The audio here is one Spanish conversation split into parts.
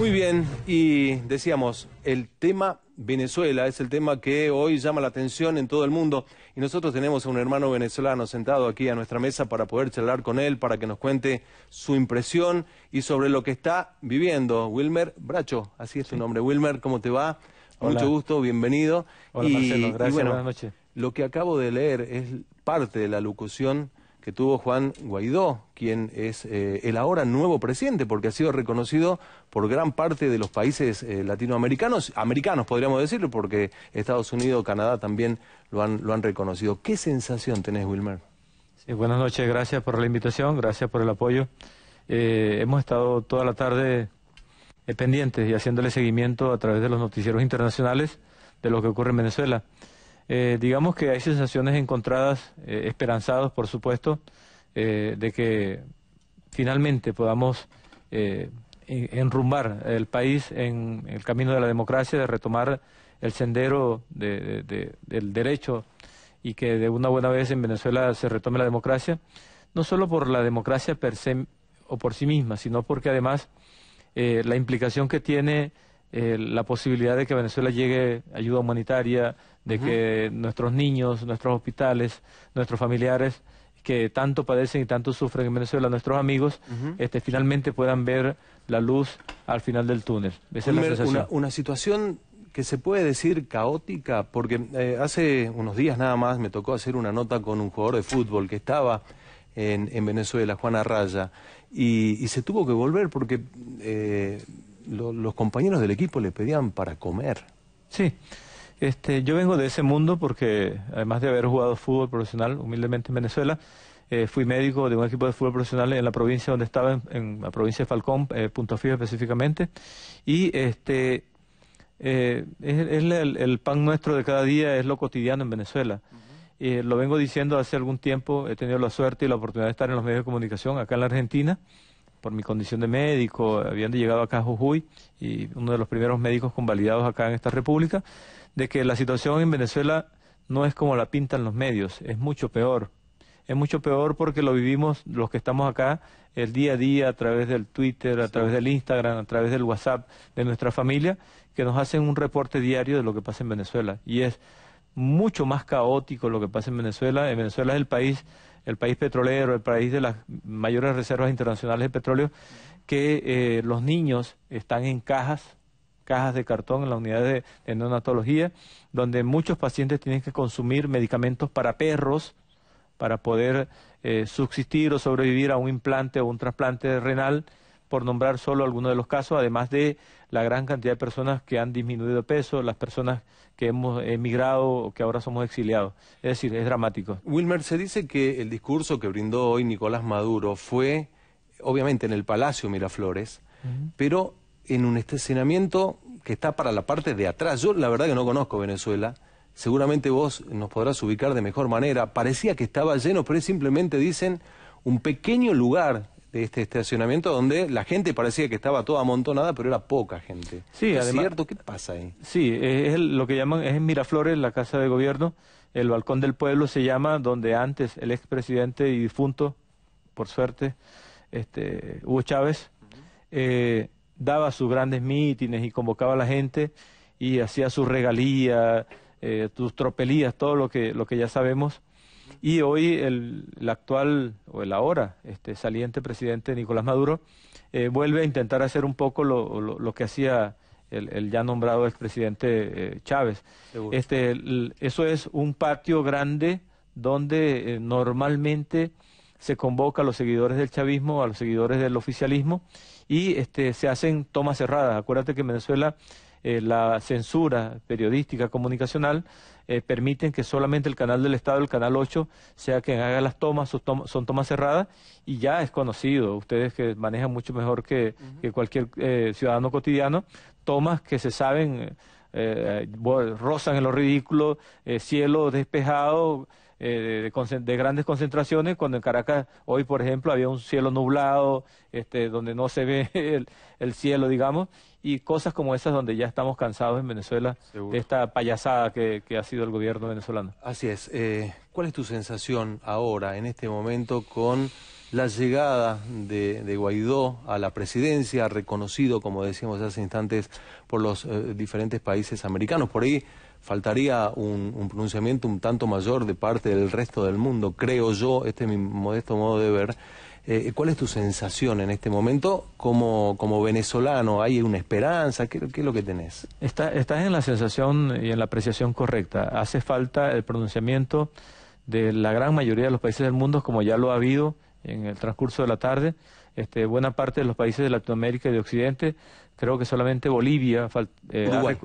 Muy bien, y decíamos, el tema Venezuela es el tema que hoy llama la atención en todo el mundo y nosotros tenemos a un hermano venezolano sentado aquí a nuestra mesa para poder charlar con él, para que nos cuente su impresión y sobre lo que está viviendo. Wilmer Bracho, así es su tu nombre. Wilmer, ¿cómo te va? Mucho gusto, bienvenido. buenas noches. Lo que acabo de leer es parte de la locución que tuvo Juan Guaidó, quien es eh, el ahora nuevo presidente, porque ha sido reconocido por gran parte de los países eh, latinoamericanos, americanos podríamos decirlo, porque Estados Unidos, Canadá también lo han, lo han reconocido. ¿Qué sensación tenés, Wilmer? buenas noches, gracias por la invitación, gracias por el apoyo. Eh, hemos estado toda la tarde pendientes y haciéndole seguimiento a través de los noticieros internacionales de lo que ocurre en Venezuela. Eh, digamos que hay sensaciones encontradas, eh, esperanzados, por supuesto, eh, de que finalmente podamos enrumbar el país en el camino de la democracia, de retomar el sendero del derecho y que de una buena vez en Venezuela se retome la democracia, no solo por la democracia per se o por sí misma, sino porque además la implicación que tiene eh, la posibilidad de que Venezuela llegue ayuda humanitaria, de que nuestros niños, nuestros hospitales, nuestros familiares que tanto padecen y tanto sufren en Venezuela, nuestros amigos, este, finalmente puedan ver la luz al final del túnel. una, es Una, situación que se puede decir caótica, porque eh, hace unos días nada más me tocó hacer una nota con un jugador de fútbol que estaba en, Venezuela, Juana Raya, y, se tuvo que volver porque... Eh, los compañeros del equipo le pedían para comer. Sí. Este, yo vengo de ese mundo porque, además de haber jugado fútbol profesional humildemente en Venezuela, eh, fui médico de un equipo de fútbol profesional en la provincia donde estaba, en, la provincia de Falcón, eh, Punto Fijo específicamente. Y este, eh, es, el, pan nuestro de cada día, es lo cotidiano en Venezuela. lo vengo diciendo hace algún tiempo, he tenido la suerte y la oportunidad de estar en los medios de comunicación acá en la Argentina por mi condición de médico, habiendo llegado acá a Jujuy y uno de los primeros médicos convalidados acá en esta república, de que la situación en Venezuela no es como la pintan los medios, es mucho peor. Es mucho peor porque lo vivimos los que estamos acá el día a día a través del Twitter, a través del Instagram, a través del WhatsApp de nuestra familia, que nos hacen un reporte diario de lo que pasa en Venezuela. Y es mucho más caótico lo que pasa en Venezuela. En Venezuela es el país el país petrolero, el país de las mayores reservas internacionales de petróleo, que eh, los niños están en cajas, cajas de cartón en la unidad de, neonatología, donde muchos pacientes tienen que consumir medicamentos para perros para poder eh, subsistir o sobrevivir a un implante o un trasplante renal por nombrar solo algunos de los casos, además de la gran cantidad de personas que han disminuido peso, las personas que hemos emigrado o que ahora somos exiliados. Es decir, es dramático. Wilmer, se dice que el discurso que brindó hoy Nicolás Maduro fue, obviamente, en el Palacio Miraflores, pero en un estacionamiento que está para la parte de atrás. Yo la verdad que no conozco Venezuela. Seguramente vos nos podrás ubicar de mejor manera. Parecía que estaba lleno, pero es simplemente, dicen, un pequeño lugar de este estacionamiento donde la gente parecía que estaba toda amontonada, pero era poca gente. Sí, ¿Es cierto? ¿Qué pasa ahí? Sí, es lo que llaman, es en Miraflores, la Casa de Gobierno, el Balcón del Pueblo se llama, donde antes el expresidente y difunto, por suerte, este, Hugo Chávez, eh, daba sus grandes mítines y convocaba a la gente y hacía sus regalías, eh, sus tropelías, todo lo que, lo que ya sabemos. Y hoy el, actual, o el ahora, este, saliente presidente Nicolás Maduro, eh, vuelve a intentar hacer un poco lo, que hacía el, ya nombrado expresidente presidente eh, Chávez. Este, eso es un patio grande donde eh, normalmente se convoca a los seguidores del chavismo, a los seguidores del oficialismo, y este, se hacen tomas cerradas. Acuérdate que en Venezuela eh, la censura periodística comunicacional eh, permiten que solamente el canal del Estado, el canal 8, sea quien haga las tomas, son tomas cerradas y ya es conocido, ustedes que manejan mucho mejor que, cualquier eh, ciudadano cotidiano, tomas que se saben, rozan en lo ridículo, cielo despejado, eh, de, grandes concentraciones, cuando en Caracas hoy, por ejemplo, había un cielo nublado, este, donde no se ve el, cielo, digamos, y cosas como esas donde ya estamos cansados en Venezuela de esta payasada que, ha sido el gobierno venezolano. Así es. Eh, ¿Cuál es tu sensación ahora, en este momento, con la llegada de, Guaidó a la presidencia, reconocido, como decimos hace instantes, por los eh, diferentes países americanos. Por ahí faltaría un, pronunciamiento un tanto mayor de parte del resto del mundo, creo yo, este es mi modesto modo de ver. Eh, ¿Cuál es tu sensación en este momento como, como venezolano? ¿Hay una esperanza? ¿Qué, es lo que tenés? Está, estás en la sensación y en la apreciación correcta. Hace falta el pronunciamiento de la gran mayoría de los países del mundo, como ya lo ha habido en el transcurso de la tarde. Este, buena parte de los países de Latinoamérica y de Occidente, creo que solamente Bolivia eh, Uruguay.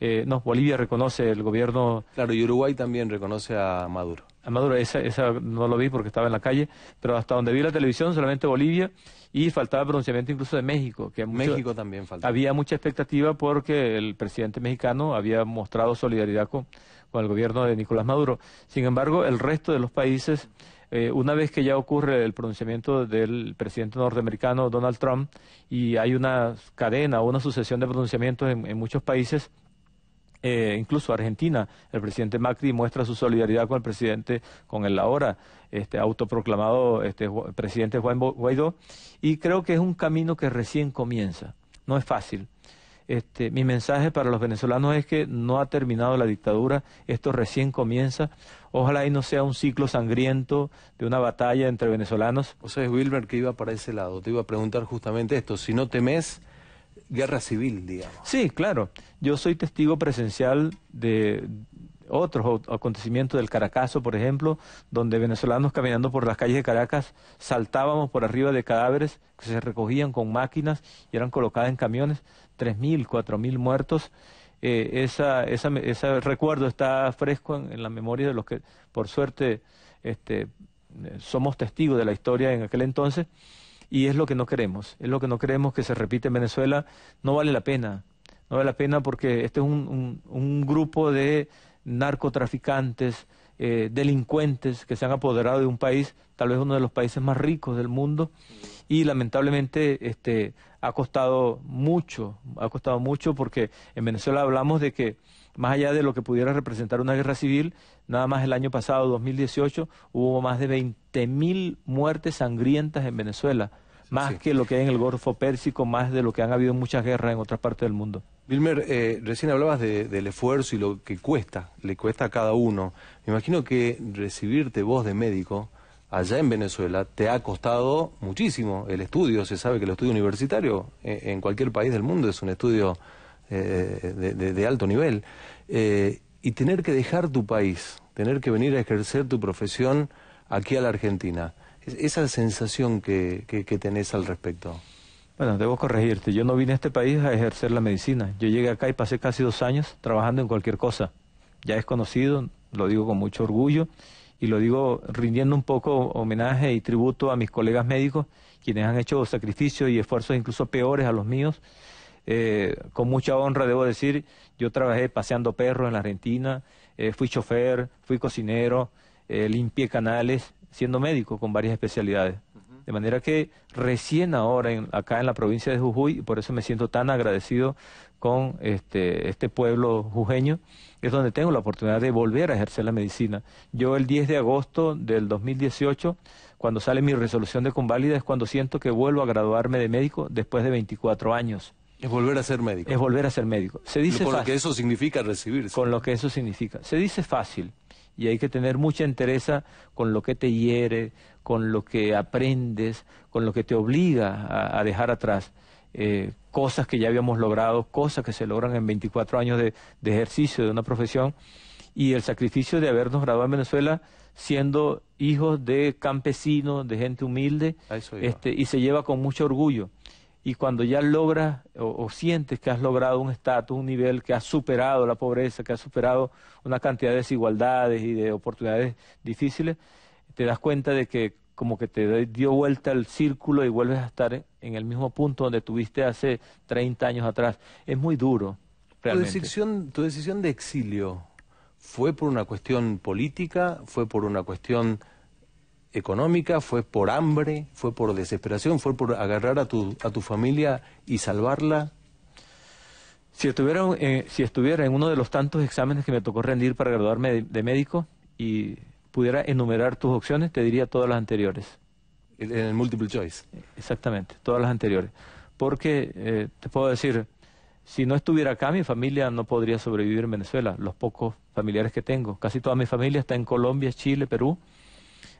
Eh, no, Bolivia reconoce el gobierno. Claro, y Uruguay también reconoce a Maduro. A Maduro, esa, esa no lo vi porque estaba en la calle, pero hasta donde vi la televisión solamente Bolivia y faltaba pronunciamiento incluso de México. Que en México también faltaba. Había mucha expectativa porque el presidente mexicano había mostrado solidaridad con, el gobierno de Nicolás Maduro. Sin embargo, el resto de los países, eh, una vez que ya ocurre el pronunciamiento del presidente norteamericano Donald Trump y hay una cadena o una sucesión de pronunciamientos en muchos países, eh, incluso Argentina, el presidente Macri muestra su solidaridad con el presidente, con el ahora este, autoproclamado este, presidente Juan Guaidó, y creo que es un camino que recién comienza. No es fácil. Este, mi mensaje para los venezolanos es que no ha terminado la dictadura, esto recién comienza. Ojalá y no sea un ciclo sangriento de una batalla entre venezolanos. José Wilber, que iba para ese lado, te iba a preguntar justamente esto, si no temes guerra civil, digamos. Sí, claro. Yo soy testigo presencial de otros acontecimientos del Caracazo, por ejemplo, donde venezolanos caminando por las calles de Caracas saltábamos por arriba de cadáveres que se recogían con máquinas y eran colocadas en camiones, 3.000, 4.000 muertos. Eh, esa, esa, ese recuerdo está fresco en, en, la memoria de los que, por suerte, este, somos testigos de la historia en aquel entonces y es lo que no queremos, es lo que no queremos que se repita en Venezuela, no vale la pena, no vale la pena porque este es un, un, grupo de narcotraficantes, eh, delincuentes que se han apoderado de un país, tal vez uno de los países más ricos del mundo, y lamentablemente este, ha costado mucho, ha costado mucho porque en Venezuela hablamos de que más allá de lo que pudiera representar una guerra civil, nada más el año pasado, 2018, hubo más de 20.000 muertes sangrientas en Venezuela, más que lo que hay en el Golfo Pérsico, más de lo que han habido muchas guerras en otras partes del mundo. Wilmer, eh, recién hablabas del esfuerzo y lo que cuesta, le cuesta a cada uno. Me imagino que recibirte vos de médico allá en Venezuela te ha costado muchísimo el estudio. Se sabe que el estudio universitario eh, en cualquier país del mundo es un estudio eh, de, alto nivel, eh, y tener que dejar tu país, tener que venir a ejercer tu profesión aquí a la Argentina. esa sensación que, que, que tenés al respecto. Bueno, debo corregirte. Yo no vine a este país a ejercer la medicina. Yo llegué acá y pasé casi dos años trabajando en cualquier cosa. Ya es conocido, lo digo con mucho orgullo y lo digo rindiendo un poco homenaje y tributo a mis colegas médicos, quienes han hecho sacrificios y esfuerzos incluso peores a los míos eh, con mucha honra debo decir, yo trabajé paseando perros en la Argentina, eh, fui chofer, fui cocinero, eh, limpié canales, siendo médico con varias especialidades. De manera que recién ahora, acá en la provincia de Jujuy, y por eso me siento tan agradecido con este, este pueblo jujeño, es donde tengo la oportunidad de volver a ejercer la medicina. Yo el 10 de agosto del 2018, cuando sale mi resolución de conválida, es cuando siento que vuelvo a graduarme de médico después de 24 años. Es volver a ser médico. Es volver a ser médico. Se dice Con lo que eso significa recibirse. Con lo que eso significa. Se dice fácil y hay que tener mucha entereza con lo que te hiere, con lo que aprendes, con lo que te obliga a, dejar atrás. Eh, cosas que ya habíamos logrado, cosas que se logran en 24 años de, ejercicio de una profesión y el sacrificio de habernos graduado en Venezuela siendo hijos de campesinos, de gente humilde, este, y se lleva con mucho orgullo y cuando ya logras o, sientes que has logrado un estatus, un nivel, que has superado la pobreza, que has superado una cantidad de desigualdades y de oportunidades difíciles, te das cuenta de que como que te dio vuelta el círculo y vuelves a estar en el mismo punto donde tuviste hace 30 años atrás. Es muy duro. Tu, decisión, tu decisión de exilio fue por una cuestión política, fue por una cuestión económica, fue por hambre, fue por desesperación, fue por agarrar a tu, a tu familia y salvarla. Si estuviera, eh, si estuviera en uno de los tantos exámenes que me tocó rendir para graduarme de, médico y pudiera enumerar tus opciones, te diría todas las anteriores. En el, multiple choice. Exactamente, todas las anteriores. Porque eh, te puedo decir, si no estuviera acá, mi familia no podría sobrevivir en Venezuela, los pocos familiares que tengo. Casi toda mi familia está en Colombia, Chile, Perú.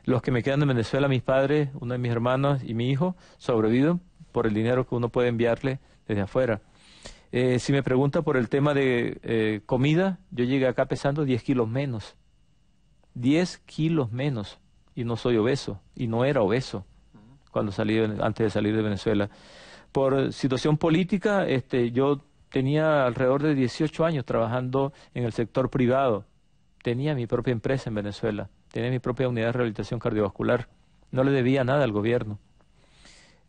Los que me quedan en Venezuela, mis padres, uno de mis hermanos y mi hijo, sobreviven por el dinero que uno puede enviarle desde afuera. Eh, si me pregunta por el tema de eh, comida, yo llegué acá pesando 10 kilos menos. 10 kilos menos. Y no soy obeso. Y no era obeso cuando salí, antes de salir de Venezuela. Por situación política, este, yo tenía alrededor de 18 años trabajando en el sector privado. Tenía mi propia empresa en Venezuela tenía mi propia unidad de rehabilitación cardiovascular, no le debía nada al gobierno.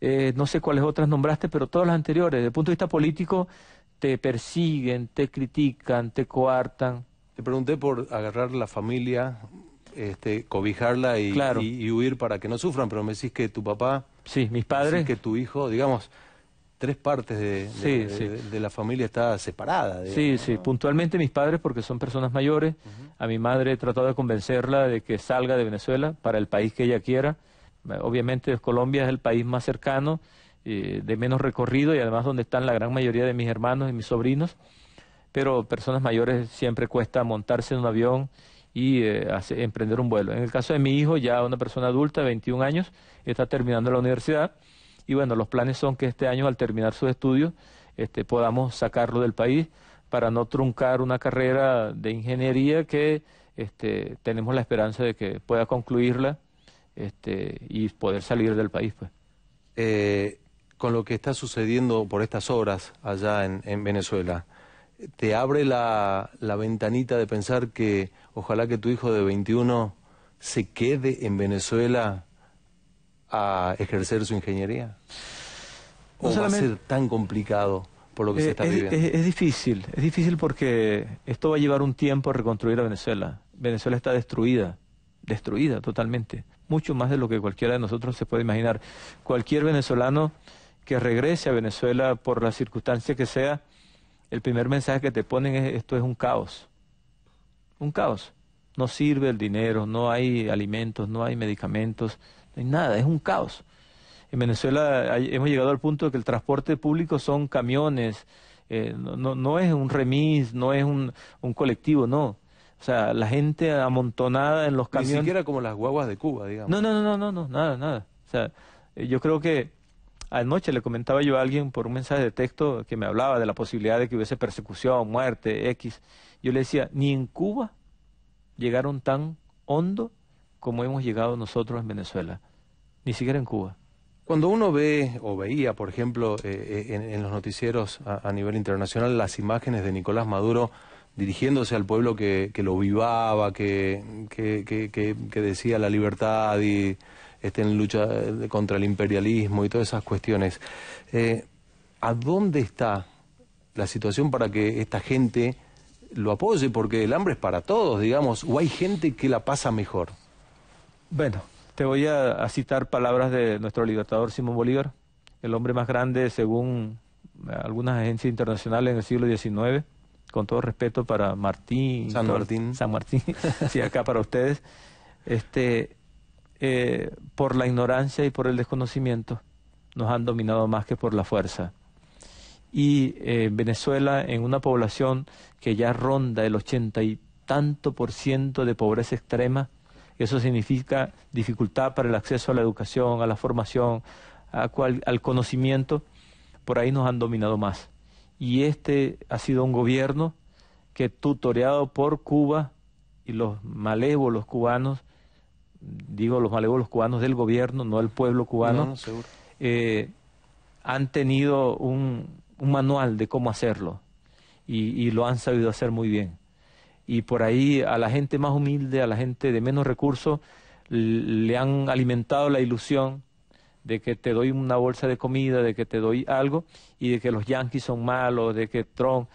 Eh, no sé cuáles otras nombraste, pero todas las anteriores, desde el punto de vista político, te persiguen, te critican, te coartan. Te pregunté por agarrar la familia, este, cobijarla y, y, huir para que no sufran, pero me decís que tu papá... Sí, mis padres. que tu hijo, digamos, tres partes de, la familia está separada. sí, sí, puntualmente mis padres porque son personas mayores. A mi madre he tratado de convencerla de que salga de Venezuela para el país que ella quiera. Eh, obviamente Colombia es el país más cercano, eh, de menos recorrido y además donde están la gran mayoría de mis hermanos y mis sobrinos. Pero personas mayores siempre cuesta montarse en un avión y eh, emprender un vuelo. En el caso de mi hijo, ya una persona adulta, 21 años, está terminando la universidad y bueno, los planes son que este año al terminar sus estudios este, podamos sacarlo del país para no truncar una carrera de ingeniería que este, tenemos la esperanza de que pueda concluirla este, y poder salir del país. Pues. Eh, con lo que está sucediendo por estas horas allá en, en Venezuela, ¿te abre la, la ventanita de pensar que ojalá que tu hijo de 21 se quede en Venezuela a ejercer su ingeniería? ¿O va a ser tan complicado por lo que se eh, está viviendo? Es, es, difícil, es difícil porque esto va a llevar un tiempo a reconstruir a Venezuela. Venezuela está destruida, destruida totalmente, mucho más de lo que cualquiera de nosotros se puede imaginar. Cualquier venezolano que regrese a Venezuela por la circunstancia que sea, el primer mensaje que te ponen es esto es un caos, un caos. No sirve el dinero, no hay alimentos, no hay medicamentos, no hay nada, es un caos. En Venezuela hemos llegado al punto de que el transporte público son camiones, eh, no, no, es un remis, no es un, un, colectivo, no. O sea, la gente amontonada en los camiones. Ni siquiera como las guaguas de Cuba, digamos. No, no, no, no, no, nada, nada. O sea, eh, yo creo que Anoche le comentaba yo a alguien por un mensaje de texto que me hablaba de la posibilidad de que hubiese persecución, muerte, X. Yo le decía, ni en Cuba llegaron tan hondo como hemos llegado nosotros en Venezuela, ni siquiera en Cuba. Cuando uno ve o veía, por ejemplo, eh, eh, en, los noticieros a, nivel internacional las imágenes de Nicolás Maduro dirigiéndose al pueblo que, lo vivaba, que, que, decía la libertad y este, en lucha contra el imperialismo y todas esas cuestiones, eh, ¿a dónde está la situación para que esta gente lo apoye? Porque el hambre es para todos, digamos, o hay gente que la pasa mejor. Bueno, te voy a, citar palabras de nuestro libertador Simón Bolívar, el hombre más grande según algunas agencias internacionales en el siglo XIX, con todo respeto para Martín, San Martín, San Martín, acá para ustedes, este, eh, por la ignorancia y por el desconocimiento nos han dominado más que por la fuerza. Y eh, Venezuela, en una población que ya ronda el ochenta y tanto por ciento de pobreza extrema, eso significa dificultad para el acceso a la educación, a la formación, a cual, al conocimiento. Por ahí nos han dominado más. Y este ha sido un gobierno que tutoreado por Cuba y los malévolos cubanos, digo los malévolos cubanos del gobierno, no el pueblo cubano, eh, han tenido un, manual de cómo hacerlo y lo han sabido hacer muy bien y por ahí a la gente más humilde, a la gente de menos recursos, le han alimentado la ilusión de que te doy una bolsa de comida, de que te doy algo y de que los yanquis son malos, de que Trump...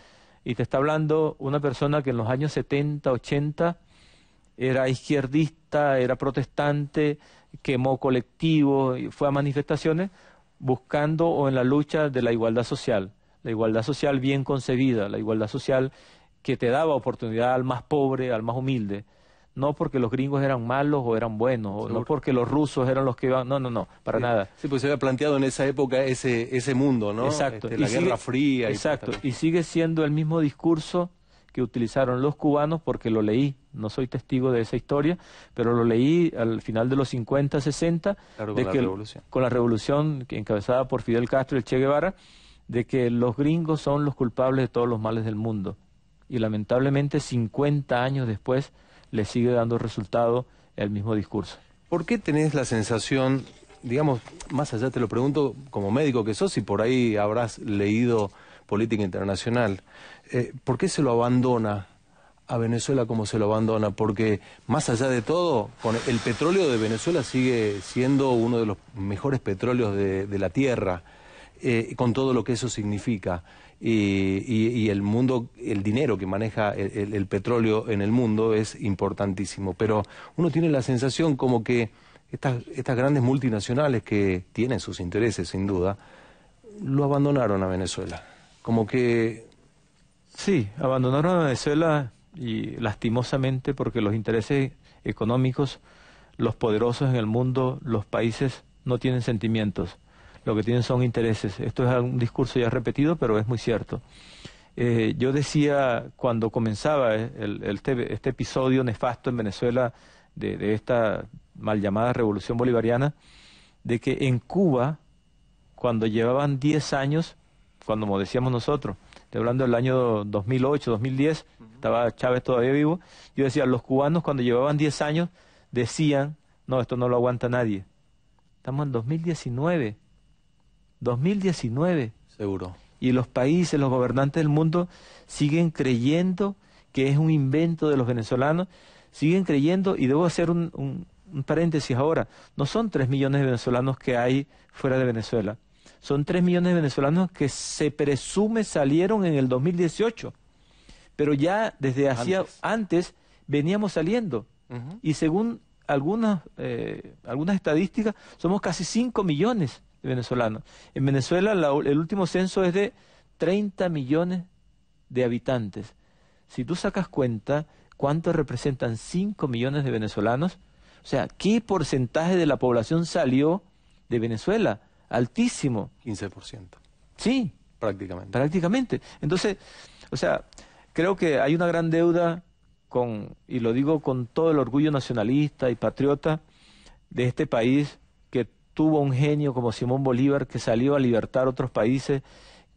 Y te está hablando una persona que en los años 70, 80 era izquierdista, era protestante, quemó colectivos, fue a manifestaciones buscando o en la lucha de la igualdad social, la igualdad social bien concebida, la igualdad social que te daba oportunidad al más pobre, al más humilde, no porque los gringos eran malos o eran buenos, no porque los rusos eran los que iban, no, no, no, para nada. Sí, pues se había planteado en esa época ese, ese mundo, ¿no? Exacto. Este, la Guerra Fría. Exacto, y, sigue siendo el mismo discurso que utilizaron los cubanos, porque lo leí, no soy testigo de esa historia, pero lo leí al final de los 50, 60, de con, que la revolución. con la revolución encabezada por Fidel Castro y el Che Guevara, de que los gringos son los culpables de todos los males del mundo y lamentablemente 50 años después le sigue dando resultado el mismo discurso. ¿Por qué tenés la sensación, digamos, más allá te lo pregunto como médico que sos y por ahí habrás leído política internacional, eh, ¿por qué se lo abandona a Venezuela como se lo abandona? Porque más allá de todo, el petróleo de Venezuela sigue siendo uno de los mejores petróleos de la Tierra. Eh, con todo lo que eso significa. Y, el mundo, el dinero que maneja el, el, petróleo en el mundo es importantísimo. Pero uno tiene la sensación como que estas, estas grandes multinacionales que tienen sus intereses, sin duda, lo abandonaron a Venezuela. Como que... Sí, abandonaron a Venezuela y lastimosamente porque los intereses económicos, los poderosos en el mundo, los países no tienen sentimientos lo que tienen son intereses. Esto es un discurso ya repetido, pero es muy cierto. Eh, yo decía cuando comenzaba eh, el, este, este episodio nefasto en Venezuela de, esta mal llamada revolución bolivariana, de que en Cuba, cuando llevaban 10 años, cuando decíamos nosotros, estoy hablando del año 2008, 2010, estaba Chávez todavía vivo, yo decía, los cubanos cuando llevaban 10 años decían, no, esto no lo aguanta nadie. Estamos en 2019, 2019. Seguro. Y los países, los gobernantes del mundo siguen creyendo que es un invento de los venezolanos, siguen creyendo, y debo hacer un, paréntesis ahora, no son 3 millones de venezolanos que hay fuera de Venezuela, son 3 millones de venezolanos que se presume salieron en el 2018, pero ya desde hacía antes. veníamos saliendo, y según algunas, eh, algunas estadísticas, somos casi 5 millones venezolanos. En Venezuela el último censo es de 30 millones de habitantes. Si tú sacas cuenta cuánto representan 5 millones de venezolanos, o sea, ¿qué porcentaje de la población salió de Venezuela? Altísimo. 15%. Sí. Prácticamente. Prácticamente. Entonces, o sea, creo que hay una gran deuda con, y lo digo con todo el orgullo nacionalista y patriota de este país tuvo un genio como Simón Bolívar que salió a libertar otros países,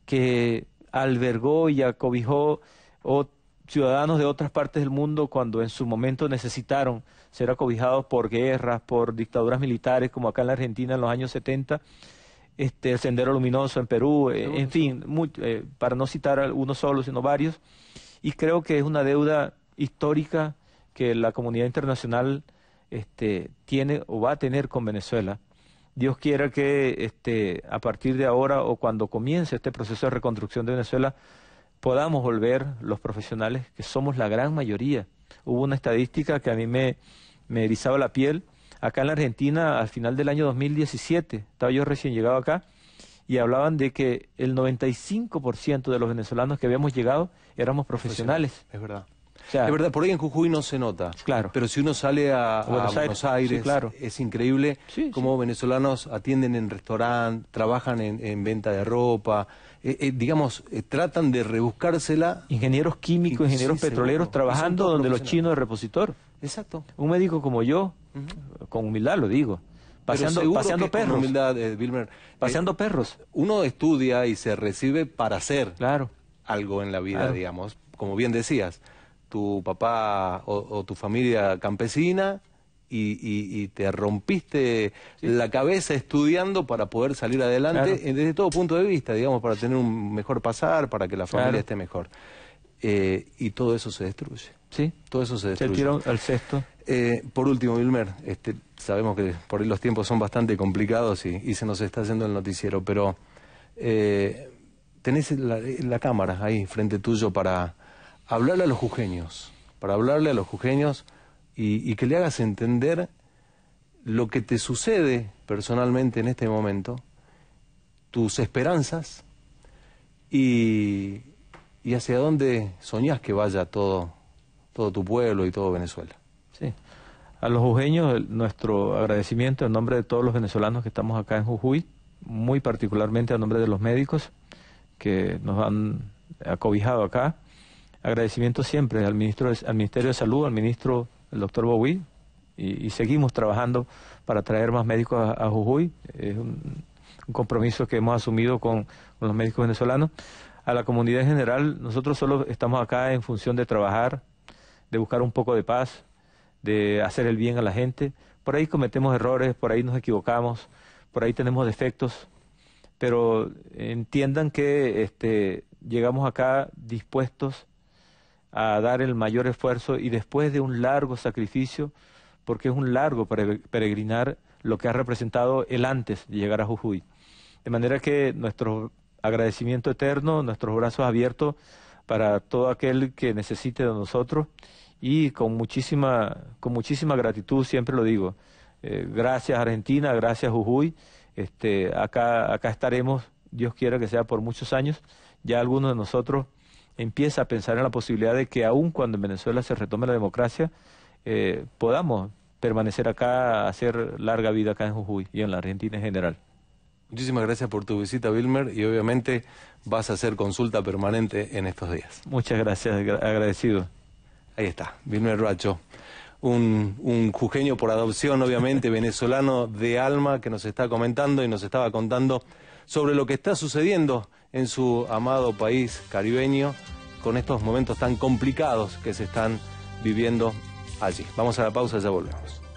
que albergó y acobijó ciudadanos de otras partes del mundo cuando en su momento necesitaron ser acobijados por guerras, por dictaduras militares, como acá en la Argentina en los años 70, este, el Sendero Luminoso en Perú, eh, en fin, eh, para no citar uno solo, sino varios. Y creo que es una deuda histórica que la comunidad internacional este, tiene o va a tener con Venezuela Dios quiera que este, a partir de ahora o cuando comience este proceso de reconstrucción de Venezuela podamos volver los profesionales, que somos la gran mayoría. Hubo una estadística que a mí me, me erizaba la piel. Acá en la Argentina, al final del año 2017, estaba yo recién llegado acá, y hablaban de que el 95% de los venezolanos que habíamos llegado éramos profesionales. Es verdad. Es verdad, por ahí en Jujuy no se nota. Claro. Pero si uno sale a, Buenos, Aires, es increíble cómo venezolanos atienden en restaurante, trabajan en, venta de ropa, eh, eh, digamos, eh, tratan de rebuscársela. Ingenieros químicos, ingenieros petroleros trabajando donde los chinos de repositor. Exacto. Un médico como yo, con humildad lo digo, paseando, paseando perros. Humildad, Wilmer, paseando perros. Uno estudia y se recibe para hacer algo en la vida, digamos, como bien decías tu papá o, tu familia campesina y, te rompiste la cabeza estudiando para poder salir adelante desde todo punto de vista, digamos, para tener un mejor pasar, para que la familia esté mejor. Eh, y todo eso se destruye. Sí. Todo eso se destruye. Se tiró al sexto? Eh, por último, Wilmer, este, sabemos que por ahí los tiempos son bastante complicados y, se nos está haciendo el noticiero, pero eh, tenés la cámara ahí frente tuyo para hablarle a los jujeños, para hablarle a los jujeños y, que le hagas entender lo que te sucede personalmente en este momento, tus esperanzas y, hacia dónde soñás que vaya todo, todo tu pueblo y todo Venezuela. Sí. A los jujeños nuestro agradecimiento en nombre de todos los venezolanos que estamos acá en Jujuy, muy particularmente en nombre de los médicos que nos han acobijado acá agradecimiento siempre al ministro al Ministerio de Salud, al ministro, el doctor Bowie, y, seguimos trabajando para traer más médicos a, Jujuy. Es un, compromiso que hemos asumido con, los médicos venezolanos. A la comunidad en general, nosotros solo estamos acá en función de trabajar, de buscar un poco de paz, de hacer el bien a la gente. Por ahí cometemos errores, por ahí nos equivocamos, por ahí tenemos defectos, pero entiendan que este, llegamos acá dispuestos a dar el mayor esfuerzo y después de un largo sacrificio, porque es un largo peregrinar lo que ha representado el antes de llegar a Jujuy. De manera que nuestro agradecimiento eterno, nuestros brazos abiertos para todo aquel que necesite de nosotros y con muchísima, con muchísima gratitud, siempre lo digo, eh, gracias Argentina, gracias Jujuy, este, acá, acá estaremos, Dios quiera que sea por muchos años, ya algunos de nosotros empieza a pensar en la posibilidad de que aun cuando en Venezuela se retome la democracia, eh, podamos permanecer acá, hacer larga vida acá en Jujuy y en la Argentina en general. Muchísimas gracias por tu visita, Wilmer, y obviamente vas a hacer consulta permanente en estos días. Muchas gracias, agradecido. Ahí está, Wilmer Racho, un, un jujeño por adopción, obviamente, venezolano de alma, que nos está comentando y nos estaba contando sobre lo que está sucediendo en su amado país caribeño con estos momentos tan complicados que se están viviendo allí. Vamos a la pausa, y ya volvemos.